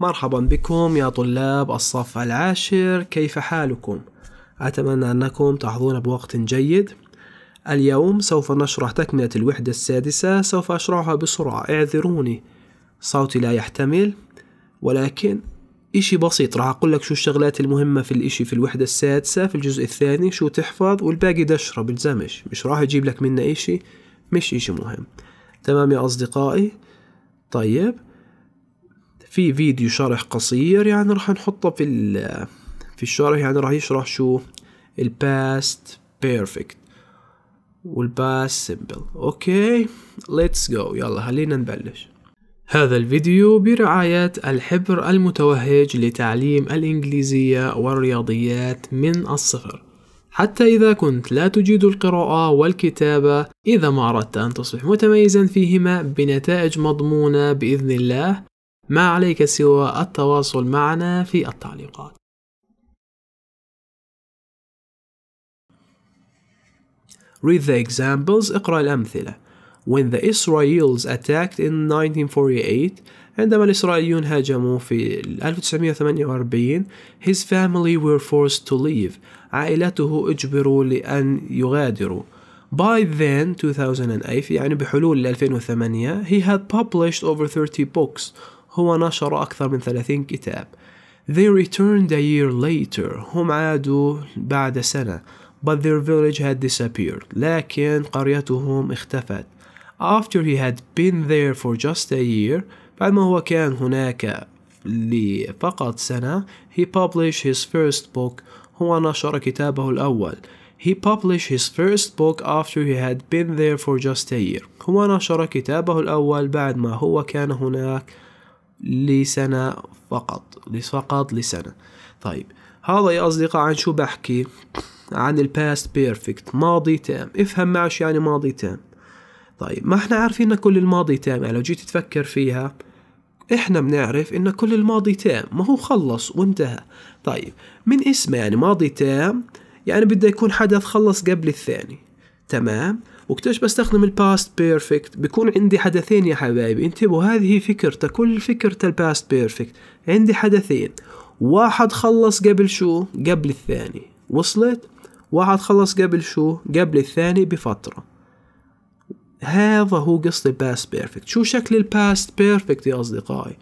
مرحبا بكم يا طلاب الصف العاشر كيف حالكم؟ أتمنى أنكم تحظون بوقت جيد اليوم سوف نشرح تكملة الوحدة السادسة سوف أشرحها بسرعة اعذروني صوتي لا يحتمل ولكن إشي بسيط راح أقول لك شو الشغلات المهمة في الإشي في الوحدة السادسة في الجزء الثاني شو تحفظ والباقي دشرة بالزمش مش راح يجيب لك منا إشي مش إشي مهم تمام يا أصدقائي طيب في فيديو شرح قصير يعني راح نحطه في ال في الشرح يعني راح يشرح شو الباست بيرفكت والباست سيمبل اوكي ليتس جو يلا خلينا نبلش هذا الفيديو برعاية الحبر المتوهج لتعليم الإنجليزية والرياضيات من الصفر حتى إذا كنت لا تجيد القراءة والكتابة إذا ما أردت أن تصبح متميزا فيهما بنتائج مضمونة بإذن الله ما عليك سوى التواصل معنا في التعليقات Read the examples اقرأ الأمثلة When the Israelis attacked in 1948 عندما الإسرائيليون هاجموا في 1948 His family were forced to leave عائلته أجبروا لأن يغادروا By then 2008 يعني بحلول 2008 he had published over 30 books هو نشر أكثر من 30 كتاب They returned a year later هم عادوا بعد سنة but their village had disappeared لكن قريتهم اختفت after he had been there for just a year بعد ما هو كان هناك لفقط سنة he published his first book هو نشر كتابه الأول He published his first book after he had been there for just a year هو نشر كتابه الأول بعد ما هو كان هناك لسنة فقط فقط لسنة طيب هذا يا أصدقاء عن شو بحكي عن الباست بيرفكت ماضي تام افهم معي شو يعني ماضي تام طيب ما احنا عارفين ان كل الماضي تام يعني لو جيت تفكر فيها احنا بنعرف ان كل الماضي تام ما هو خلص وانتهى طيب من اسمه يعني ماضي تام يعني بده يكون حدث خلص قبل الثاني تمام وقت ايش بستخدم الباست بيرفكت بكون عندي حدثين يا حبايبي انتبهوا هذه فكرته كل فكرة الباست بيرفكت عندي حدثين واحد خلص قبل شو قبل الثاني وصلت واحد خلص قبل شو قبل الثاني بفترة هذا هو قصة الباست بيرفكت شو شكل الباست بيرفكت يا أصدقائي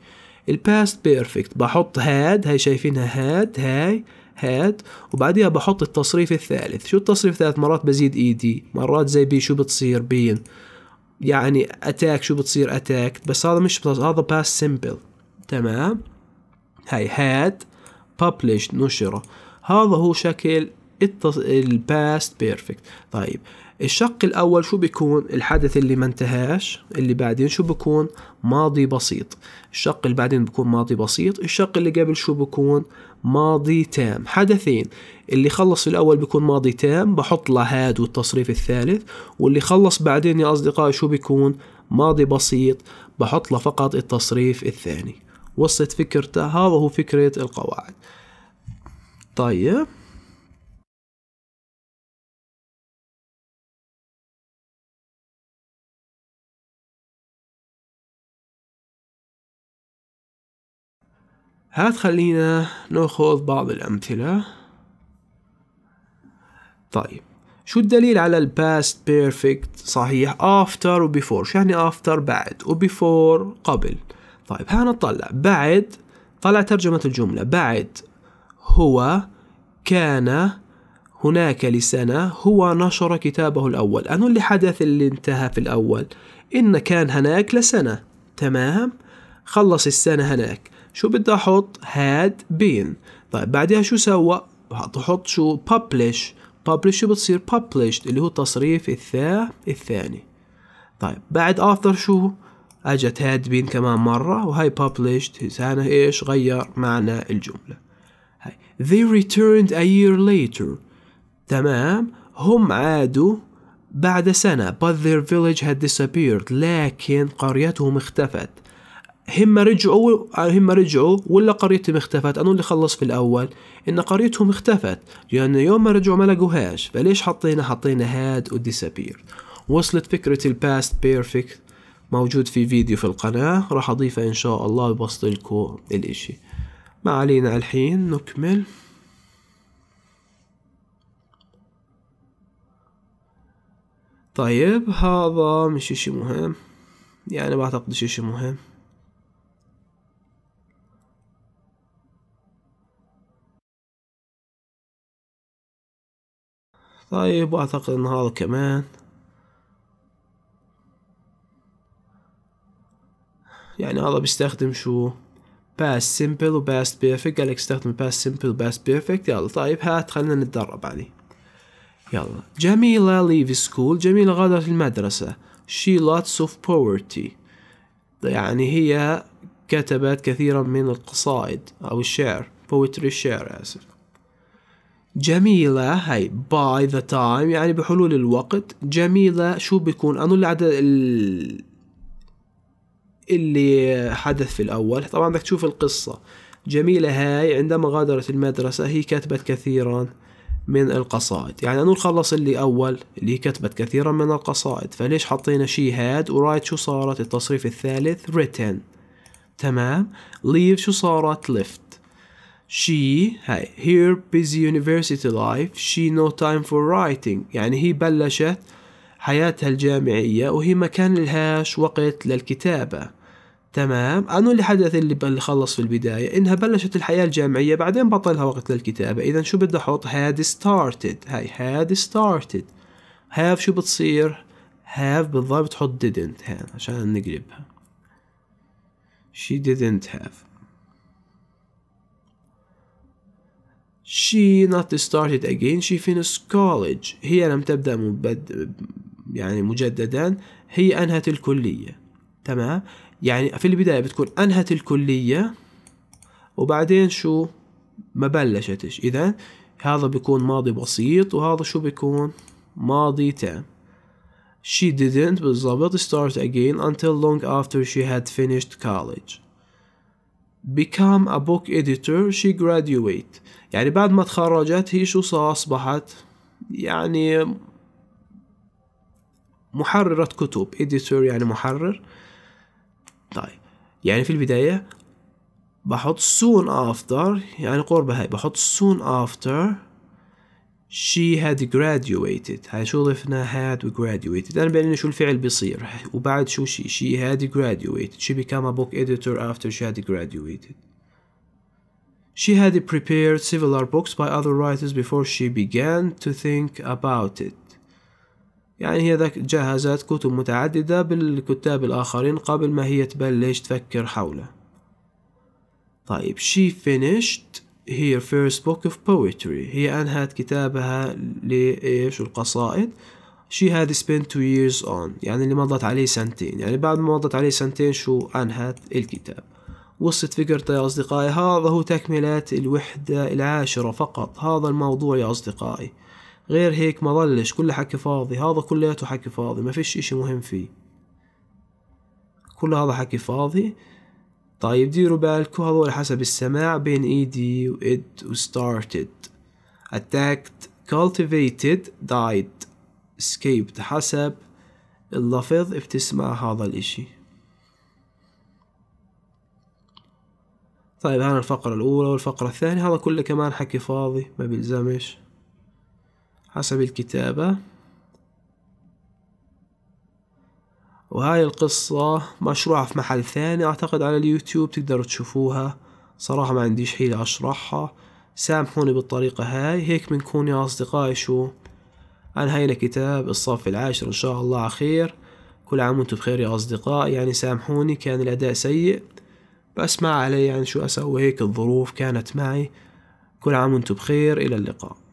الباست بيرفكت بحط هاد هاي شايفينها هاد هاي هات وبعديها بحط التصريف الثالث شو التصريف الثالث مرات بزيد ايدي مرات زي بي شو بتصير بين يعني اتاك شو بتصير اتاك بس هذا مش هذا باس سمبل تمام هاي هاد ببلش نشره هذا هو شكل التص... الباست بيرفكت طيب الشق الأول شو بيكون الحدث اللي ما انتهاش اللي بعدين شو بيكون ماضي بسيط الشق اللي بعدين بيكون ماضي بسيط الشق اللي قبل شو بيكون ماضي تام حدثين اللي خلص الأول بيكون ماضي تام بحط له هاد والتصريف الثالث واللي خلص بعدين يا أصدقائي شو بيكون ماضي بسيط بحط له فقط التصريف الثاني وصلت فكرته هذا هو فكرة القواعد طيب هات خلينا ناخذ بعض الأمثلة طيب شو الدليل على past perfect صحيح after و before شو يعني after بعد و before قبل طيب ها نطلع بعد طلع ترجمة الجملة بعد هو كان هناك لسنة هو نشر كتابه الأول أنو اللي حدث اللي انتهى في الأول إن كان هناك لسنة تمام خلص السنة هناك شو بدي احط هاد بين طيب بعدها شو سوى حط شو publish publish شو بتصير published اللي هو تصريف الثاء الثاني طيب بعد افتر شو اجت هاد بين كمان مرة وهي published هنا ايش غير معنى الجملة هاي they returned a year later تمام هم عادوا بعد سنة but their village had disappeared لكن قريتهم اختفت هم رجعوا هم رجعوا ولا قريتهم اختفت انا اللي خلص في الاول ان قريتهم اختفت لان يعني يوم ما رجعوا ما لقوهاش فليش حطينا حطينا هاد وديسابير وصلت فكرة الباست بيرفكت موجود في فيديو في القناة راح اضيفه ان شاء الله ببسط لكم الاشي ما علينا الحين نكمل طيب هذا مش اشي مهم يعني ما اعتقد اشي مهم طيب واعتقد ان هذا كمان يعني هذا بيستخدم شو باست سمبل وباست بيرفكت قالك استخدم باست سمبل وباست بيرفكت يلا طيب هات خلينا نتدرب عليه يلا جميلة leave school جميلة غادرت المدرسة she lots of poverty يعني هي كتبت كثيرا من القصائد أو الشعر poetry شعر آسف جميلة هاي باي ذا تايم يعني بحلول الوقت جميلة شو بيكون أنو العدد ال... اللي حدث في الأول طبعا بدك تشوف القصة جميلة هاي عندما غادرت المدرسة هي كتبت كثيرا من القصائد يعني أنو خلص اللي أول اللي هي كتبت كثيرا من القصائد فليش حطينا شي هاد ورايت شو صارت التصريف الثالث written تمام leave شو صارت left she هاي here busy university life she no time for writing يعني هي بلشت حياتها الجامعية وهي ما كان لهاش وقت للكتابة تمام أنو اللي حدث اللي, اللي خلص في البداية إنها بلشت الحياة الجامعية بعدين بطلها وقت للكتابة إذا شو بدي أحط had started هاي had started have شو بتصير have بالضبط تحط didn't عشان نقلبها she didn't have She not started again she finished college هي لم تبدأ مبد... يعني مجددا هي أنهت الكلية تمام يعني في البداية بتكون أنهت الكلية وبعدين شو ما بلشتش إذا هذا بيكون ماضي بسيط وهذا شو بيكون ماضي تام She didn't بالضبط start again until long after she had finished college become a book editor she graduate يعني بعد ما تخرجت هي شو صار أصبحت يعني محررة كتب editor يعني محرر طيب يعني في البداية بحط soon after يعني قرب هاي بحط soon after she had graduated هشو ضفنا had graduated أنا بيني شو الفعل بيصير وبعد شو she she had graduated she became a book editor after she had graduated She had prepared similar books by other writers before she began to think about it. يعني هي ذاك جهزت كتب متعددة بالكتاب الآخرين قبل ما هي تبلش تفكر حوله. طيب she finished هي first book of poetry هي أنهت كتابها لإيش القصائد she had spent two years on يعني اللي مضت عليه سنتين يعني بعد ما مضت عليه سنتين شو أنهت الكتاب وصلت فكرته يا أصدقائي هذا هو تكملة الوحدة العاشرة فقط هذا الموضوع يا أصدقائي غير هيك ما ظلش كل حكي فاضي هذا كلياته حكي فاضي ما فيش إشي مهم فيه كل هذا حكي فاضي طيب ديروا بالكم هذول حسب السماع بين ايدي وإد وستارتد attacked cultivated died escaped حسب اللفظ بتسمع هذا الاشي طيب هنا الفقرة الأولى والفقرة الثانية هذا كله كمان حكي فاضي ما بيلزمش حسب الكتابة وهاي القصة مشروعة في محل ثاني أعتقد على اليوتيوب تقدروا تشوفوها صراحة ما عنديش حيلة أشرحها سامحوني بالطريقة هاي هيك بنكون يا أصدقائي شو أنهينا كتاب الصف العاشر إن شاء الله على خير كل عام وانتم بخير يا أصدقاء يعني سامحوني كان الأداء سيء بس ما علي يعني شو أسوي هيك الظروف كانت معي كل عام وانتم بخير إلى اللقاء